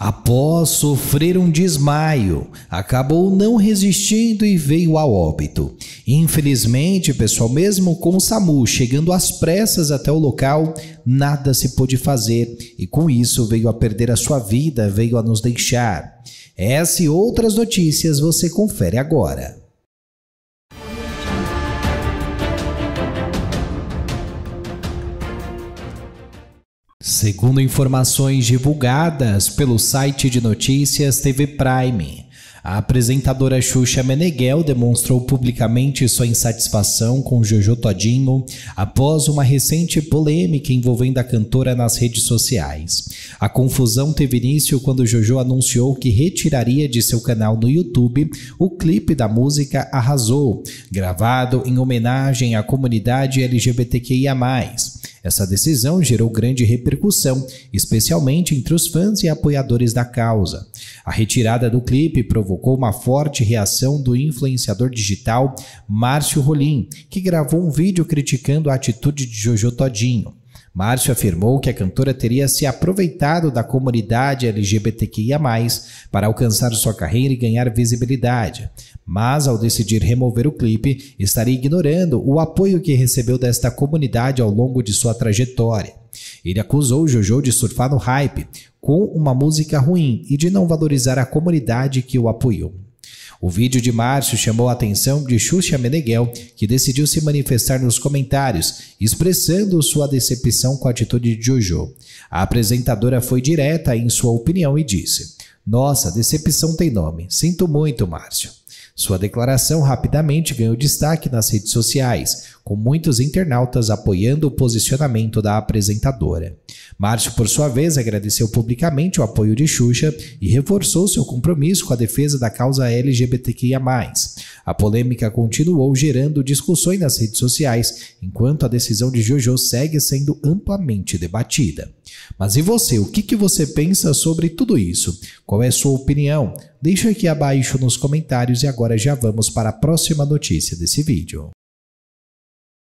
Após sofrer um desmaio, acabou não resistindo e veio a óbito. Infelizmente, pessoal, mesmo com o SAMU chegando às pressas até o local, nada se pôde fazer e com isso veio a perder a sua vida, veio a nos deixar. Essa e outras notícias você confere agora. Segundo informações divulgadas pelo site de notícias TV Prime, a apresentadora Xuxa Meneghel demonstrou publicamente sua insatisfação com Jojo Todinho após uma recente polêmica envolvendo a cantora nas redes sociais. A confusão teve início quando Jojo anunciou que retiraria de seu canal no YouTube o clipe da música Arrasou, gravado em homenagem à comunidade LGBTQIA. Essa decisão gerou grande repercussão, especialmente entre os fãs e apoiadores da causa. A retirada do clipe provocou uma forte reação do influenciador digital Márcio Rolim, que gravou um vídeo criticando a atitude de Jojo Todinho. Márcio afirmou que a cantora teria se aproveitado da comunidade LGBTQIA, para alcançar sua carreira e ganhar visibilidade, mas ao decidir remover o clipe, estaria ignorando o apoio que recebeu desta comunidade ao longo de sua trajetória. Ele acusou Jojo de surfar no hype com uma música ruim e de não valorizar a comunidade que o apoiou. O vídeo de Márcio chamou a atenção de Xuxa Meneghel, que decidiu se manifestar nos comentários, expressando sua decepção com a atitude de Jojo. A apresentadora foi direta em sua opinião e disse: Nossa, decepção tem nome. Sinto muito, Márcio. Sua declaração rapidamente ganhou destaque nas redes sociais, com muitos internautas apoiando o posicionamento da apresentadora. Márcio, por sua vez, agradeceu publicamente o apoio de Xuxa e reforçou seu compromisso com a defesa da causa LGBTQIA. A polêmica continuou gerando discussões nas redes sociais, enquanto a decisão de Jojo segue sendo amplamente debatida. Mas e você? O que, que você pensa sobre tudo isso? Qual é a sua opinião? Deixa aqui abaixo nos comentários e agora já vamos para a próxima notícia desse vídeo.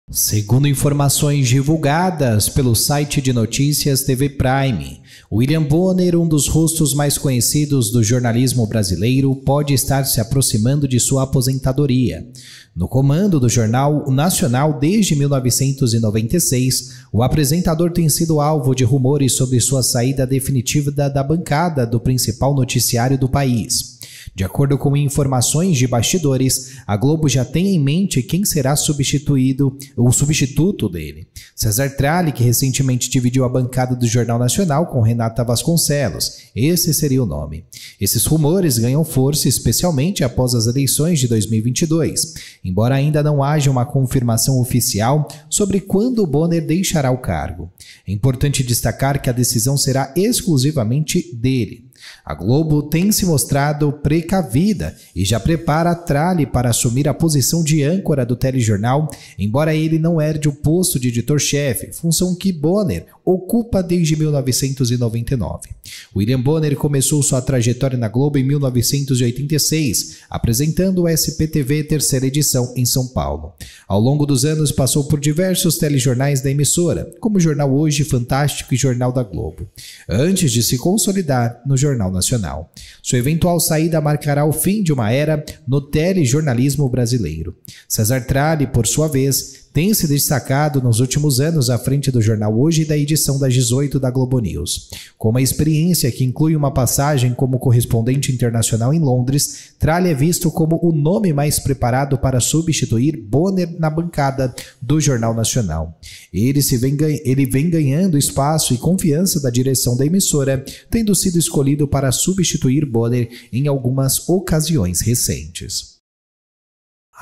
Segundo informações divulgadas pelo site de notícias TV Prime, William Bonner, um dos rostos mais conhecidos do jornalismo brasileiro, pode estar se aproximando de sua aposentadoria. No comando do jornal o Nacional desde 1996, o apresentador tem sido alvo de rumores sobre sua saída definitiva da bancada do principal noticiário do país. De acordo com informações de bastidores, a Globo já tem em mente quem será substituído ou substituto dele. César Tralli, que recentemente dividiu a bancada do Jornal Nacional com Renata Vasconcelos, esse seria o nome. Esses rumores ganham força especialmente após as eleições de 2022, embora ainda não haja uma confirmação oficial sobre quando Bonner deixará o cargo. É importante destacar que a decisão será exclusivamente dele. A Globo tem se mostrado precavida e já prepara a tralhe para assumir a posição de âncora do telejornal, embora ele não herde o posto de editor-chefe, função que Bonner, ocupa desde 1999. William Bonner começou sua trajetória na Globo em 1986, apresentando o SPTV terceira edição em São Paulo. Ao longo dos anos, passou por diversos telejornais da emissora, como o Jornal Hoje, Fantástico e Jornal da Globo, antes de se consolidar no Jornal Nacional. Sua eventual saída marcará o fim de uma era no telejornalismo brasileiro. César Tralli, por sua vez, tem se destacado nos últimos anos à frente do jornal Hoje e da edição das 18 da Globo News. Com uma experiência que inclui uma passagem como correspondente internacional em Londres, Tralha é visto como o nome mais preparado para substituir Bonner na bancada do Jornal Nacional. Ele, se vem, ele vem ganhando espaço e confiança da direção da emissora, tendo sido escolhido para substituir Bonner em algumas ocasiões recentes.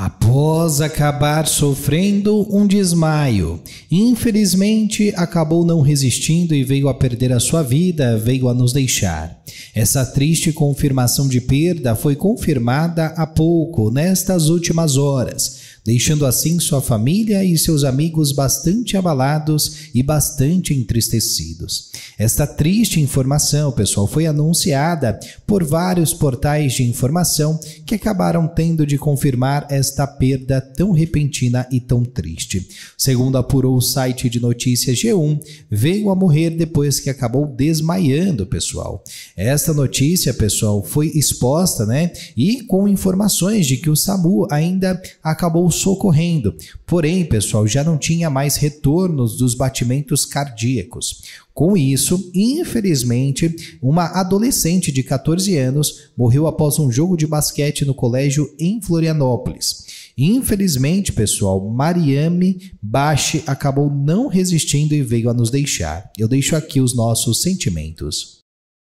Após acabar sofrendo um desmaio, infelizmente acabou não resistindo e veio a perder a sua vida, veio a nos deixar. Essa triste confirmação de perda foi confirmada há pouco, nestas últimas horas deixando assim sua família e seus amigos bastante abalados e bastante entristecidos. Esta triste informação, pessoal, foi anunciada por vários portais de informação que acabaram tendo de confirmar esta perda tão repentina e tão triste. Segundo apurou o site de notícias G1, veio a morrer depois que acabou desmaiando, pessoal. Esta notícia, pessoal, foi exposta, né? E com informações de que o SAMU ainda acabou socorrendo. Porém, pessoal, já não tinha mais retornos dos batimentos cardíacos. Com isso, infelizmente, uma adolescente de 14 anos morreu após um jogo de basquete no colégio em Florianópolis. Infelizmente, pessoal, Mariame Bache acabou não resistindo e veio a nos deixar. Eu deixo aqui os nossos sentimentos.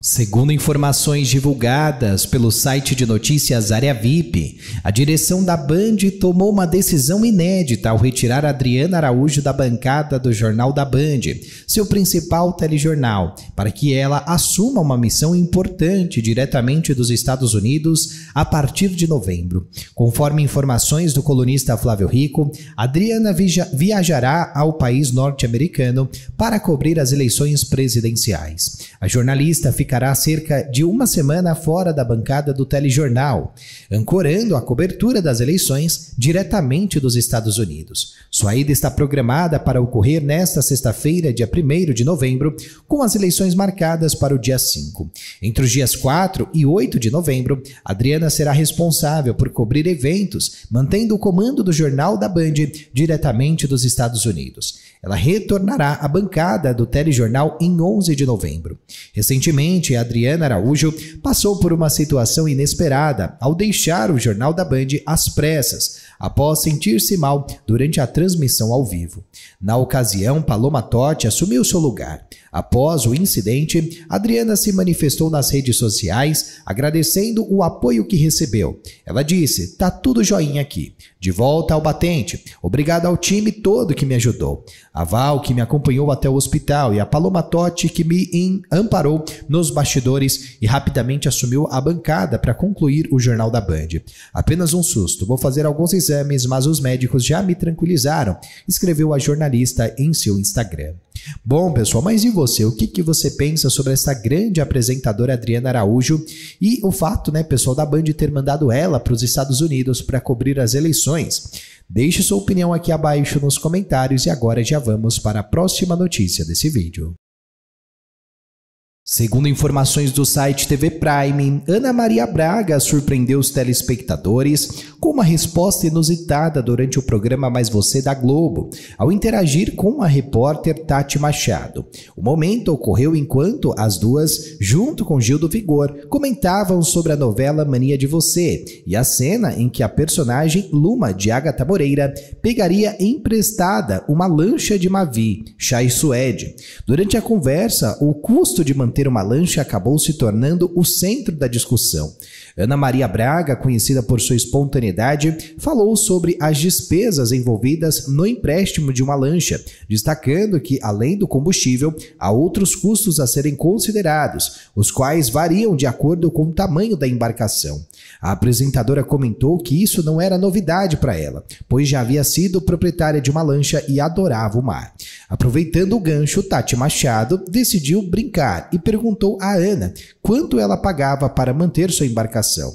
Segundo informações divulgadas pelo site de notícias Área VIP, a direção da Band tomou uma decisão inédita ao retirar Adriana Araújo da bancada do Jornal da Band, seu principal telejornal, para que ela assuma uma missão importante diretamente dos Estados Unidos a partir de novembro. Conforme informações do colunista Flávio Rico, Adriana viajará ao país norte-americano para cobrir as eleições presidenciais. A jornalista fica ficará cerca de uma semana fora da bancada do telejornal, ancorando a cobertura das eleições diretamente dos Estados Unidos. Sua ida está programada para ocorrer nesta sexta-feira, dia 1 de novembro, com as eleições marcadas para o dia 5. Entre os dias 4 e 8 de novembro, Adriana será responsável por cobrir eventos, mantendo o comando do jornal da Band diretamente dos Estados Unidos. Ela retornará à bancada do telejornal em 11 de novembro. Recentemente, Infelizmente, Adriana Araújo passou por uma situação inesperada ao deixar o Jornal da Band às pressas, após sentir-se mal durante a transmissão ao vivo. Na ocasião, Paloma Totti assumiu seu lugar. Após o incidente, Adriana se manifestou nas redes sociais agradecendo o apoio que recebeu. Ela disse: Tá tudo joinha aqui. De volta ao batente. Obrigado ao time todo que me ajudou. A Val, que me acompanhou até o hospital, e a Paloma Totti, que me amparou nos bastidores e rapidamente assumiu a bancada para concluir o Jornal da Band. Apenas um susto. Vou fazer alguns exames, mas os médicos já me tranquilizaram, escreveu a jornalista em seu Instagram. Bom, pessoal, mas e você? você, o que, que você pensa sobre essa grande apresentadora Adriana Araújo e o fato, né, pessoal da Band ter mandado ela para os Estados Unidos para cobrir as eleições? Deixe sua opinião aqui abaixo nos comentários e agora já vamos para a próxima notícia desse vídeo. Segundo informações do site TV Prime, Ana Maria Braga surpreendeu os telespectadores com uma resposta inusitada durante o programa Mais Você da Globo, ao interagir com a repórter Tati Machado. O momento ocorreu enquanto as duas, junto com Gil do Vigor, comentavam sobre a novela Mania de Você e a cena em que a personagem Luma de Agatha Moreira pegaria emprestada uma lancha de Mavi, Chai Suede. Durante a conversa, o custo de manter ter uma lancha acabou se tornando o centro da discussão. Ana Maria Braga, conhecida por sua espontaneidade, falou sobre as despesas envolvidas no empréstimo de uma lancha, destacando que, além do combustível, há outros custos a serem considerados, os quais variam de acordo com o tamanho da embarcação. A apresentadora comentou que isso não era novidade para ela, pois já havia sido proprietária de uma lancha e adorava o mar. Aproveitando o gancho, Tati Machado decidiu brincar e perguntou a Ana quanto ela pagava para manter sua embarcação.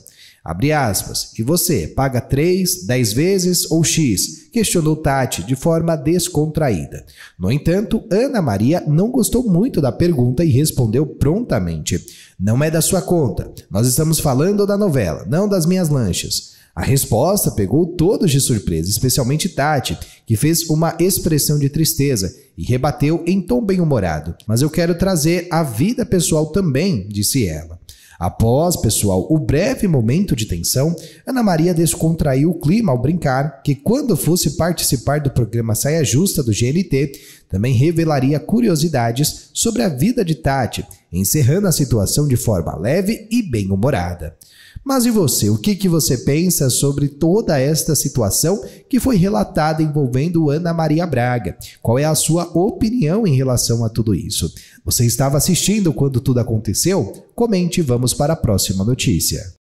Abre aspas. E você, paga 3, 10 vezes ou X? Questionou Tati de forma descontraída. No entanto, Ana Maria não gostou muito da pergunta e respondeu prontamente: Não é da sua conta. Nós estamos falando da novela, não das minhas lanchas. A resposta pegou todos de surpresa, especialmente Tati, que fez uma expressão de tristeza e rebateu em tom bem-humorado. Mas eu quero trazer a vida pessoal também, disse ela. Após, pessoal, o breve momento de tensão, Ana Maria descontraiu o clima ao brincar que, quando fosse participar do programa Saia Justa do GNT, também revelaria curiosidades sobre a vida de Tati, encerrando a situação de forma leve e bem-humorada. Mas e você? O que, que você pensa sobre toda esta situação que foi relatada envolvendo Ana Maria Braga? Qual é a sua opinião em relação a tudo isso? Você estava assistindo quando tudo aconteceu? Comente e vamos para a próxima notícia.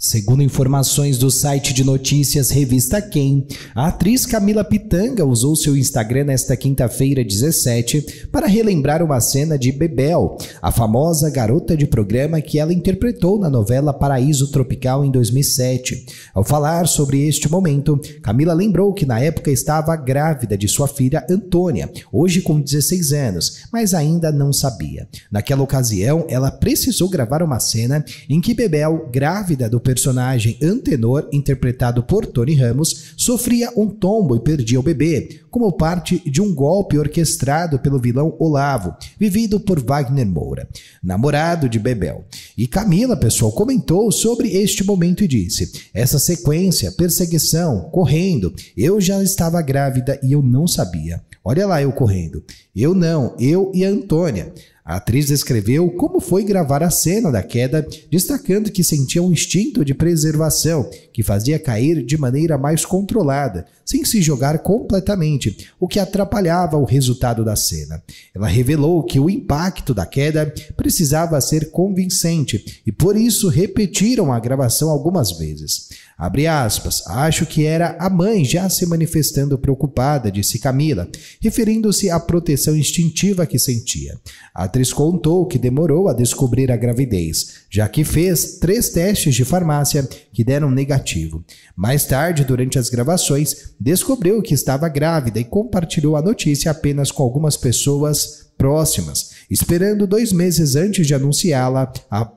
Segundo informações do site de notícias Revista Quem, a atriz Camila Pitanga usou seu Instagram nesta quinta-feira 17 para relembrar uma cena de Bebel, a famosa garota de programa que ela interpretou na novela Paraíso Tropical em 2007. Ao falar sobre este momento, Camila lembrou que na época estava grávida de sua filha Antônia, hoje com 16 anos, mas ainda não sabia. Naquela ocasião, ela precisou gravar uma cena em que Bebel, grávida do personagem Antenor, interpretado por Tony Ramos, sofria um tombo e perdia o bebê, como parte de um golpe orquestrado pelo vilão Olavo, vivido por Wagner Moura, namorado de Bebel. E Camila, pessoal, comentou sobre este momento e disse: Essa sequência, perseguição, correndo, eu já estava grávida e eu não sabia. Olha lá eu correndo. Eu não, eu e a Antônia. A atriz descreveu como foi gravar a cena da queda, destacando que sentia um instinto de preservação que fazia cair de maneira mais controlada, sem se jogar completamente, o que atrapalhava o resultado da cena. Ela revelou que o impacto da queda precisava ser convincente e por isso repetiram a gravação algumas vezes. Abre aspas. Acho que era a mãe já se manifestando preocupada, disse Camila, referindo-se à proteção instintiva que sentia. A atriz contou que demorou a descobrir a gravidez, já que fez três testes de farmácia que deram negativo. Mais tarde, durante as gravações, descobriu que estava grávida e compartilhou a notícia apenas com algumas pessoas próximas, esperando dois meses antes de anunciá-la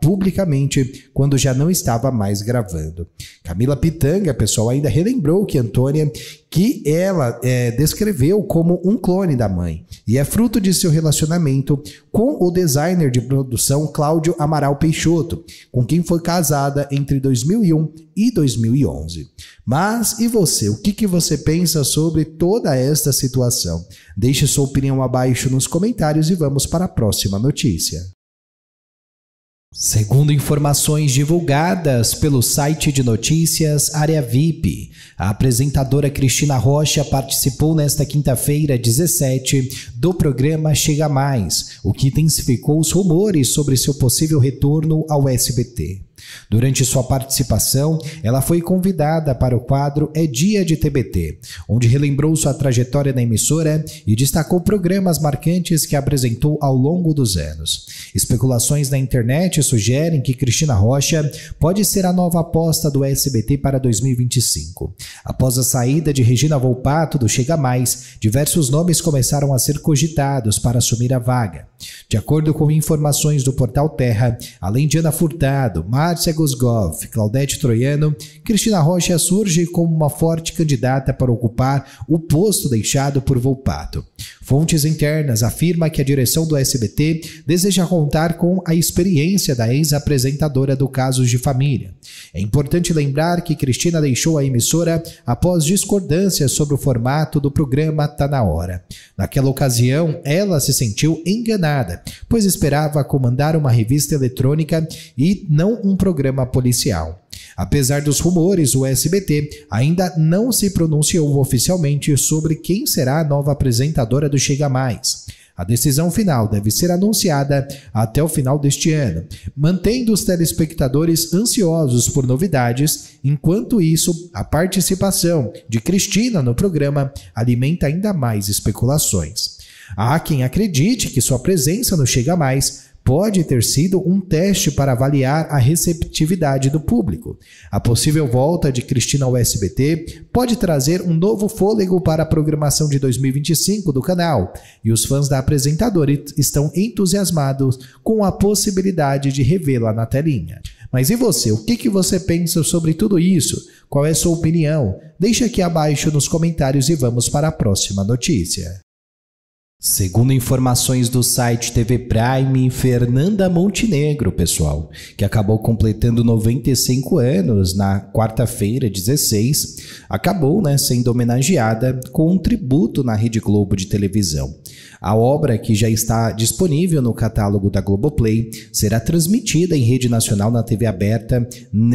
publicamente, quando já não estava mais gravando. Camila Pitanga, pessoal, ainda relembrou que Antônia, que ela é, descreveu como um clone da mãe, e é fruto de seu relacionamento com o designer de produção Cláudio Amaral Peixoto, com quem foi casada entre 2001 e 2011. Mas e você? O que, que você pensa sobre toda esta situação? Deixe sua opinião abaixo nos comentários e vamos para a próxima notícia. Segundo informações divulgadas pelo site de notícias Área VIP, a apresentadora Cristina Rocha participou nesta quinta-feira, 17, do programa Chega Mais, o que intensificou os rumores sobre seu possível retorno ao SBT. Durante sua participação, ela foi convidada para o quadro É Dia de TBT, onde relembrou sua trajetória na emissora e destacou programas marcantes que apresentou ao longo dos anos. Especulações na internet sugerem que Cristina Rocha pode ser a nova aposta do SBT para 2025. Após a saída de Regina Volpato do Chega Mais, diversos nomes começaram a ser cogitados para assumir a vaga. De acordo com informações do portal Terra, além de Ana Furtado, Márcia Segosgov, Claudete Troiano, Cristina Rocha surge como uma forte candidata para ocupar o posto deixado por Volpato. Fontes internas afirma que a direção do SBT deseja contar com a experiência da ex-apresentadora do Casos de Família. É importante lembrar que Cristina deixou a emissora após discordâncias sobre o formato do programa Tá na Hora. Naquela ocasião, ela se sentiu enganada, pois esperava comandar uma revista eletrônica e não um programa programa policial. Apesar dos rumores, o SBT ainda não se pronunciou oficialmente sobre quem será a nova apresentadora do Chega Mais. A decisão final deve ser anunciada até o final deste ano, mantendo os telespectadores ansiosos por novidades. Enquanto isso, a participação de Cristina no programa alimenta ainda mais especulações. Há quem acredite que sua presença no Chega Mais pode ter sido um teste para avaliar a receptividade do público. A possível volta de Cristina ao SBT pode trazer um novo fôlego para a programação de 2025 do canal, e os fãs da apresentadora estão entusiasmados com a possibilidade de revê-la na telinha. Mas e você? O que, que você pensa sobre tudo isso? Qual é sua opinião? Deixa aqui abaixo nos comentários e vamos para a próxima notícia. Segundo informações do site TV Prime, Fernanda Montenegro, pessoal, que acabou completando 95 anos na quarta-feira, 16, acabou né, sendo homenageada com um tributo na Rede Globo de televisão. A obra, que já está disponível no catálogo da Globoplay, será transmitida em rede nacional na TV aberta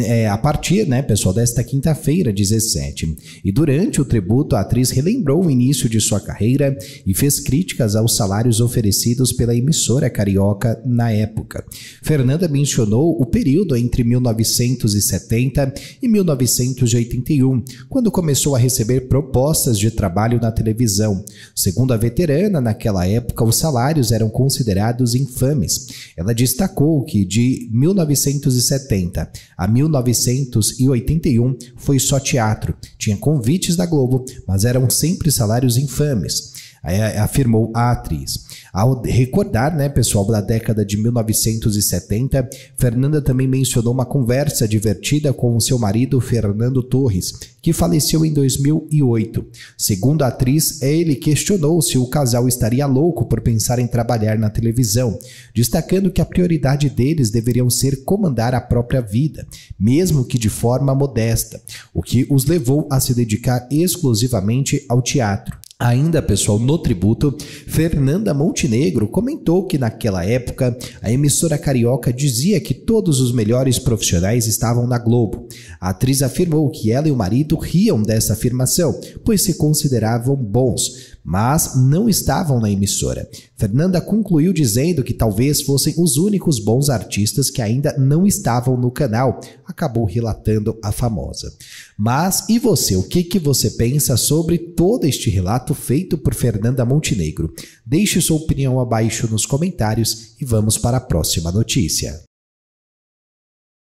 é, a partir, né, pessoal, desta quinta-feira, 17. E durante o tributo, a atriz relembrou o início de sua carreira e fez críticas aos salários oferecidos pela emissora carioca na época. Fernanda mencionou o período entre 1970 e 1981, quando começou a receber propostas de trabalho na televisão. Segundo a veterana, naquela Naquela época, os salários eram considerados infames. Ela destacou que de 1970 a 1981 foi só teatro. Tinha convites da Globo, mas eram sempre salários infames. Eh, afirmou a atriz. Ao recordar, né, pessoal, da década de 1970, Fernanda também mencionou uma conversa divertida com o seu marido Fernando Torres, que faleceu em 2008. Segundo a atriz, ele questionou se o casal estaria louco por pensar em trabalhar na televisão, destacando que a prioridade deles deveriam ser comandar a própria vida, mesmo que de forma modesta, o que os levou a se dedicar exclusivamente ao teatro. Ainda, pessoal, no tributo, Fernanda Montenegro comentou que naquela época a emissora carioca dizia que todos os melhores profissionais estavam na Globo. A atriz afirmou que ela e o marido riam dessa afirmação, pois se consideravam bons, mas não estavam na emissora. Fernanda concluiu dizendo que talvez fossem os únicos bons artistas que ainda não estavam no canal, acabou relatando a famosa. Mas e você, o que, que você pensa sobre todo este relato feito por Fernanda Montenegro? Deixe sua opinião abaixo nos comentários e vamos para a próxima notícia.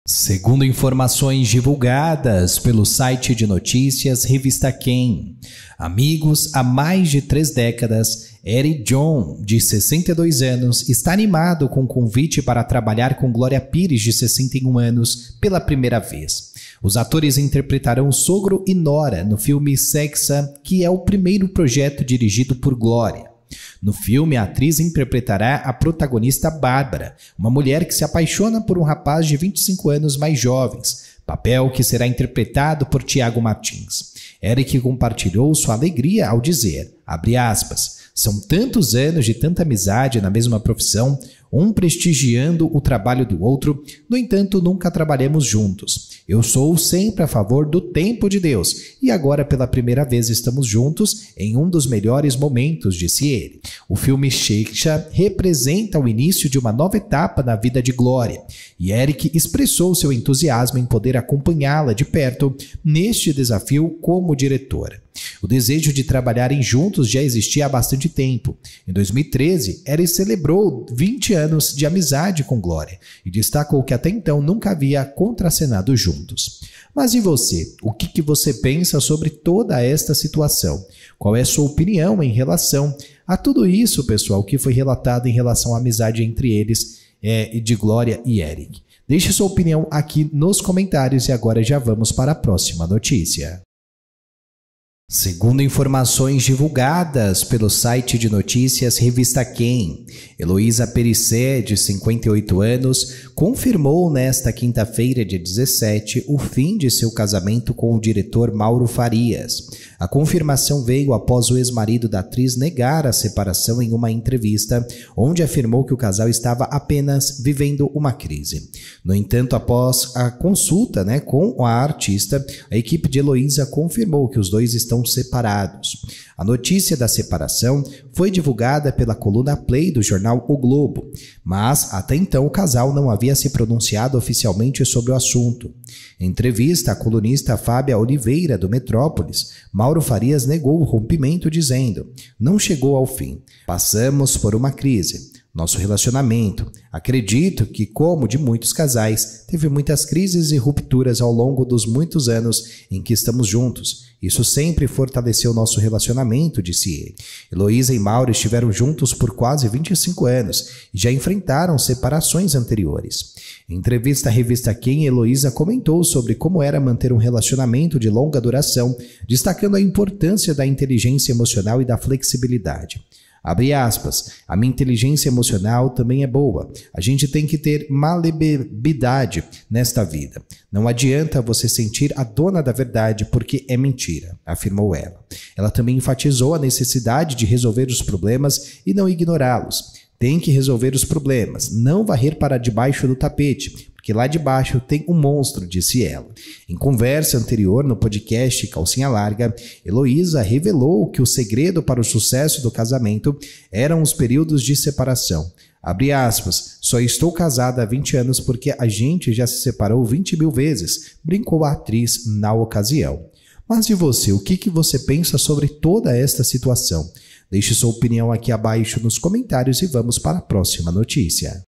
Segundo informações divulgadas pelo site de notícias Revista Quem, amigos há mais de três décadas Eric John, de 62 anos, está animado com o convite para trabalhar com Glória Pires, de 61 anos, pela primeira vez. Os atores interpretarão Sogro e Nora no filme Sexa, que é o primeiro projeto dirigido por Glória. No filme, a atriz interpretará a protagonista Bárbara, uma mulher que se apaixona por um rapaz de 25 anos mais jovens, papel que será interpretado por Tiago Martins. Eric compartilhou sua alegria ao dizer, "Abre aspas, são tantos anos de tanta amizade na mesma profissão, um prestigiando o trabalho do outro, no entanto, nunca trabalhamos juntos. Eu sou sempre a favor do tempo de Deus e agora, pela primeira vez, estamos juntos em um dos melhores momentos, disse ele. O filme Shiksha representa o início de uma nova etapa na vida de Glória e Eric expressou seu entusiasmo em poder acompanhá-la de perto neste desafio como diretora. O desejo de trabalharem juntos já existia há bastante tempo. Em 2013, Eric celebrou 20 anos de amizade com Glória e destacou que até então nunca havia contracenado juntos. Mas e você? O que, que você pensa sobre toda esta situação? Qual é a sua opinião em relação a tudo isso, pessoal, que foi relatado em relação à amizade entre eles é, de Glória e Eric. Deixe sua opinião aqui nos comentários e agora já vamos para a próxima notícia. Segundo informações divulgadas pelo site de notícias Revista Quem, Heloísa Perissé, de 58 anos, confirmou nesta quinta-feira, dia 17, o fim de seu casamento com o diretor Mauro Farias. A confirmação veio após o ex-marido da atriz negar a separação em uma entrevista, onde afirmou que o casal estava apenas vivendo uma crise. No entanto, após a consulta né, com a artista, a equipe de Heloísa confirmou que os dois estão são separados. A notícia da separação foi divulgada pela coluna Play do jornal O Globo, mas até então o casal não havia se pronunciado oficialmente sobre o assunto. Em entrevista à colunista Fábia Oliveira, do Metrópolis, Mauro Farias negou o rompimento, dizendo: Não chegou ao fim. Passamos por uma crise nosso relacionamento. Acredito que, como de muitos casais, teve muitas crises e rupturas ao longo dos muitos anos em que estamos juntos. Isso sempre fortaleceu nosso relacionamento, disse ele. Heloísa e Mauro estiveram juntos por quase 25 anos e já enfrentaram separações anteriores. Em entrevista à revista Quem, Heloísa comentou sobre como era manter um relacionamento de longa duração, destacando a importância da inteligência emocional e da flexibilidade. Abre aspas. A minha inteligência emocional também é boa. A gente tem que ter maleabilidade nesta vida. Não adianta você sentir a dona da verdade porque é mentira, afirmou ela. Ela também enfatizou a necessidade de resolver os problemas e não ignorá-los. Tem que resolver os problemas, não varrer para debaixo do tapete, porque lá de baixo tem um monstro, disse ela. Em conversa anterior no podcast Calcinha Larga, Heloísa revelou que o segredo para o sucesso do casamento eram os períodos de separação. Abre aspas, só estou casada há 20 anos porque a gente já se separou 20 mil vezes, brincou a atriz na ocasião. Mas de você, o que, que você pensa sobre toda esta situação? Deixe sua opinião aqui abaixo nos comentários e vamos para a próxima notícia.